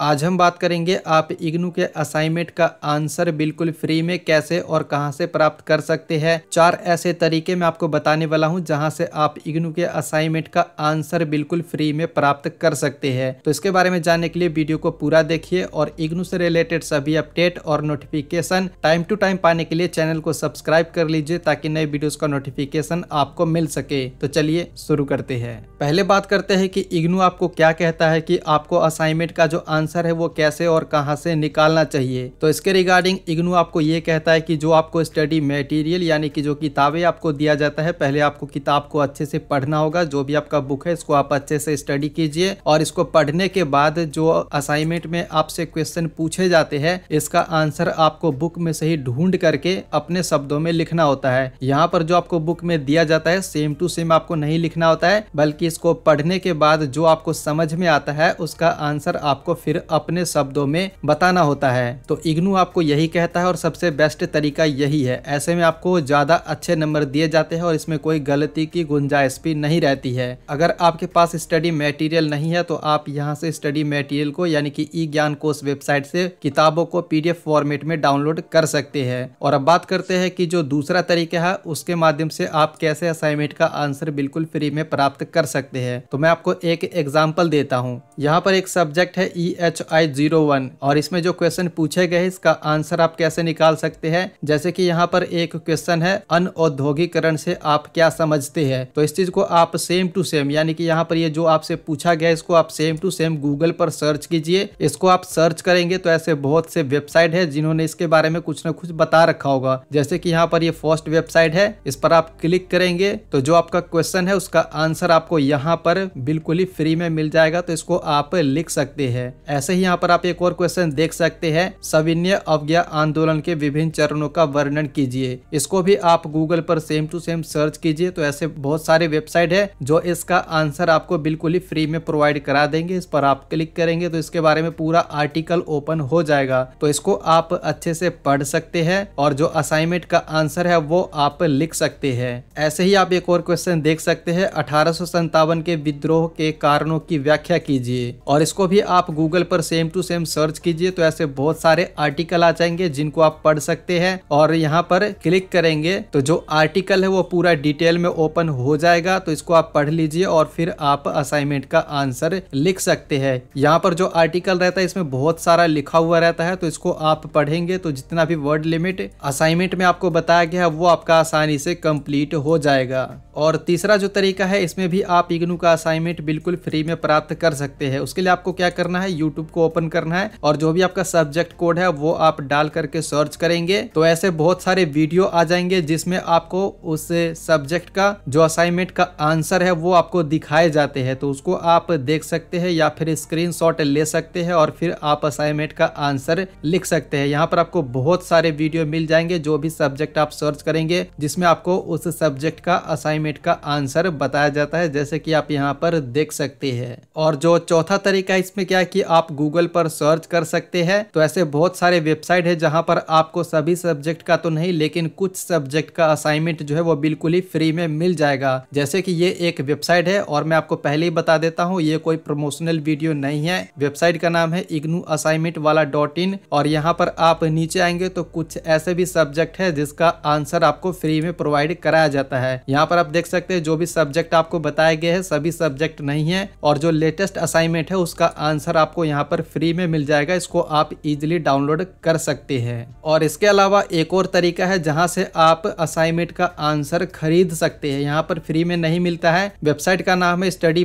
आज हम बात करेंगे आप इग्नू के असाइनमेंट का आंसर बिल्कुल फ्री में कैसे और कहां से प्राप्त कर सकते हैं चार ऐसे तरीके मैं आपको बताने वाला हूं जहां से आप इग्नू के असाइनमेंट का आंसर बिल्कुल फ्री में प्राप्त कर सकते हैं तो इसके बारे में जानने के लिए वीडियो को पूरा देखिए और इग्नू से रिलेटेड सभी अपडेट और नोटिफिकेशन टाइम टू टाइम पाने के लिए चैनल को सब्सक्राइब कर लीजिए ताकि नए वीडियो का नोटिफिकेशन आपको मिल सके तो चलिए शुरू करते हैं पहले बात करते हैं की इग्नू आपको क्या कहता है की आपको असाइनमेंट का जो आंसर आंसर है वो कैसे और कहाँ से निकालना चाहिए तो इसके रिगार्डिंग इग्नू आपको ये कहता है कि जो आपको स्टडी मेटीरियल यानी कि जो किताबें आपको दिया जाता है पहले आपको किताब को अच्छे से पढ़ना होगा जो भी आपका बुक है इसको आप अच्छे से स्टडी कीजिए और इसको पढ़ने के बाद जो असाइनमेंट में आपसे क्वेश्चन पूछे जाते हैं इसका आंसर आपको बुक में सही ढूंढ करके अपने शब्दों में लिखना होता है यहाँ पर जो आपको बुक में दिया जाता है सेम टू सेम आपको नहीं लिखना होता है बल्कि इसको पढ़ने के बाद जो आपको समझ में आता है उसका आंसर आपको फिर फिर अपने शब्दों में बताना होता है तो इग्नू आपको यही कहता है और सबसे बेस्ट तरीका यही है ऐसे में आपको ज़्यादा अच्छे नंबर दिए जाते हैं और इसमें कोई गलती की गुंजाइश भी नहीं रहती है अगर आपके पास स्टडी मेटीरियल नहीं है तो आप यहाँ से स्टडी मेटीरियल को यानी कि ई ज्ञान कोर्स वेबसाइट से किताबों को पी फॉर्मेट में डाउनलोड कर सकते हैं और अब बात करते हैं कि जो दूसरा तरीका है उसके माध्यम से आप कैसे असाइनमेंट का आंसर बिल्कुल फ्री में प्राप्त कर सकते हैं तो मैं आपको एक एग्जाम्पल देता हूँ यहाँ पर एक सब्जेक्ट है E H I zero one और इसमें जो क्वेश्चन पूछे गए इसका आंसर आप कैसे निकाल सकते हैं जैसे कि यहाँ पर एक क्वेश्चन है अन औद्योगिकरण से आप क्या समझते हैं तो इस चीज को आप सेम टू सेम यानी कि यहाँ पर ये जो आपसे पूछा गया इसको आप सेम टू सेम गूगल पर सर्च कीजिए इसको आप सर्च करेंगे तो ऐसे बहुत से वेबसाइट है जिन्होंने इसके बारे में कुछ ना कुछ बता रखा होगा जैसे की यहाँ पर ये फर्स्ट वेबसाइट है इस पर आप क्लिक करेंगे तो जो आपका क्वेश्चन है उसका आंसर आपको यहाँ पर बिल्कुल ही फ्री में मिल जाएगा तो इसको आप लिख सकते हैं ऐसे ही यहाँ पर आप एक और क्वेश्चन देख सकते हैं सविनय अवज्ञा आंदोलन के विभिन्न चरणों का वर्णन कीजिए इसको भी आप गूगल पर सेम टू सेम सर्च कीजिए तो ऐसे बहुत सारे वेबसाइट है जो इसका आंसर आपको बिल्कुल ही फ्री में प्रोवाइड करा देंगे इस पर आप क्लिक करेंगे तो इसके बारे में पूरा आर्टिकल ओपन हो जाएगा तो इसको आप अच्छे से पढ़ सकते हैं और जो असाइनमेंट का आंसर है वो आप लिख सकते हैं ऐसे ही आप एक और क्वेश्चन देख सकते हैं अठारह के विद्रोह के कारणों की व्याख्या कीजिए और इसको भी आप गूगल पर सेम टू सेम सर्च कीजिए तो ऐसे बहुत सारे आर्टिकल आ जाएंगे जिनको आप पढ़ सकते हैं और यहाँ पर क्लिक करेंगे तो जो आर्टिकल है वो पूरा डिटेल में ओपन हो जाएगा तो इसको आप पढ़ लीजिए और फिर आप असाइनमेंट का आंसर लिख सकते हैं यहाँ पर जो आर्टिकल रहता है इसमें बहुत सारा लिखा हुआ रहता है तो इसको आप पढ़ेंगे तो जितना भी वर्ड लिमिट असाइनमेंट में आपको बताया गया है वो आपका आसानी से कंप्लीट हो जाएगा और तीसरा जो तरीका है इसमें भी आप इग्नू का असाइनमेंट बिल्कुल फ्री में प्राप्त कर सकते हैं उसके लिए आपको क्या करना है यूट्यूब यूट्यूब को ओपन करना है और जो भी आपका सब्जेक्ट कोड है वो आप डाल करके सर्च करेंगे तो ऐसे बहुत सारे वीडियो आ जाएंगे जिसमें आपको उस सब्जेक्ट का जो असाइनमेंट का आंसर है वो आपको दिखाए जाते हैं तो उसको आप देख सकते हैं या फिर स्क्रीन ले सकते हैं और फिर आप असाइनमेंट का आंसर लिख सकते हैं यहाँ पर आपको बहुत सारे वीडियो मिल जाएंगे जो भी सब्जेक्ट आप सर्च करेंगे जिसमें आपको उस सब्जेक्ट का असाइनमेंट का आंसर बताया जाता है जैसे कि आप यहाँ पर देख सकते हैं और जो चौथा तरीका इसमें क्या है कि आप आप गूगल पर सर्च कर सकते हैं तो ऐसे बहुत सारे वेबसाइट है जहाँ पर आपको सभी सब्जेक्ट का तो नहीं लेकिन कुछ सब्जेक्ट का असाइनमेंट जो है वो बिल्कुल ही फ्री में मिल जाएगा जैसे कि ये एक वेबसाइट है और मैं आपको पहले ही बता देता हूँ ये कोई प्रमोशनल वीडियो नहीं है वेबसाइट का नाम है इग्नू असाइनमेंट वाला डॉट इन और यहाँ पर आप नीचे आएंगे तो कुछ ऐसे भी सब्जेक्ट है जिसका आंसर आपको फ्री में प्रोवाइड कराया जाता है यहाँ पर आप देख सकते हैं जो भी सब्जेक्ट आपको बताए गए है सभी सब्जेक्ट नहीं है और जो लेटेस्ट असाइनमेंट है उसका आंसर आपको यहाँ पर फ्री में मिल जाएगा इसको आप इजीली डाउनलोड कर सकते हैं और इसके अलावा एक और तरीका है जहाँ से आप असाइनमेंट का आंसर खरीद सकते हैं यहाँ पर फ्री में नहीं मिलता है वेबसाइट का नाम है स्टडी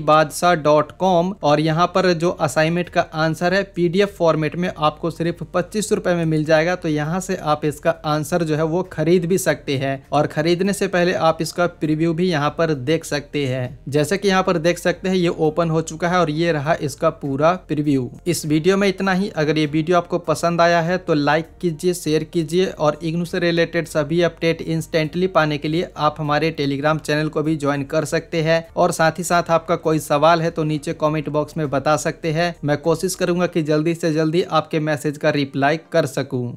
और यहाँ पर जो असाइनमेंट का आंसर है पी फॉर्मेट में आपको सिर्फ पच्चीस रुपए में मिल जाएगा तो यहाँ से आप इसका आंसर जो है वो खरीद भी सकते हैं और खरीदने से पहले आप इसका प्रिव्यू भी यहाँ पर देख सकते हैं जैसे कि यहाँ पर देख सकते हैं ये ओपन हो चुका है और ये रहा इसका पूरा प्रिव्यू इस वीडियो में इतना ही अगर ये वीडियो आपको पसंद आया है तो लाइक कीजिए शेयर कीजिए और इग्नू से रिलेटेड सभी अपडेट इंस्टेंटली पाने के लिए आप हमारे टेलीग्राम चैनल को भी ज्वाइन कर सकते हैं और साथ ही साथ आपका कोई सवाल है तो नीचे कॉमेंट बॉक्स में बता सकते हैं मैं कोशिश करूंगा कि जल्दी से जल्दी आपके मैसेज का रिप्लाई कर सकूँ